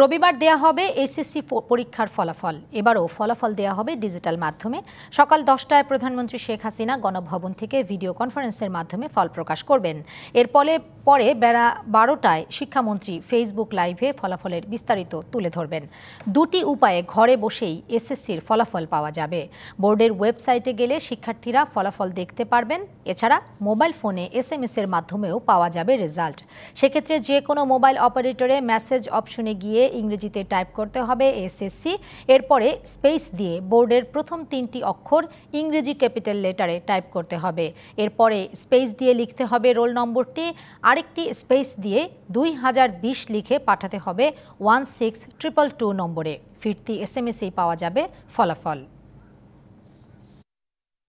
রবিবার দেয়া হবে এসএসসি পরীক্ষার ফলাফল এবারও ফলাফল দেয়া হবে ডিজিটাল মাধ্যমে সকাল দশটায় প্রধানমন্ত্রী শেখ হাসিনা গণভবন থেকে ভিডিও কনফারেন্সের মাধ্যমে ফল প্রকাশ করবেন এর ফলে পরে বেড়া বারোটায় শিক্ষামন্ত্রী ফেসবুক লাইভে ফলাফলের বিস্তারিত তুলে ধরবেন দুটি উপায়ে ঘরে বসেই এসএসসির ফলাফল পাওয়া যাবে বোর্ডের ওয়েবসাইটে গেলে শিক্ষার্থীরা ফলাফল দেখতে পারবেন এছাড়া মোবাইল ফোনে এস এম এর মাধ্যমেও পাওয়া যাবে রেজাল্ট সেক্ষেত্রে যে কোনো মোবাইল অপারেটরে মেসেজ অপশনে গিয়ে ইংরেজিতে টাইপ করতে হবে এসএসসি এরপরে স্পেস দিয়ে বোর্ডের প্রথম তিনটি অক্ষর ইংরেজি ক্যাপিটাল লেটারে টাইপ করতে হবে এরপরে স্পেস দিয়ে লিখতে হবে রোল নম্বরটি আর আরেকটি স্পেস দিয়ে দুই হাজার বিশ লিখে পাঠাতে হবে ওয়ান সিক্স ট্রিপল টু নম্বরে ফিরতি এস এম পাওয়া যাবে ফলাফল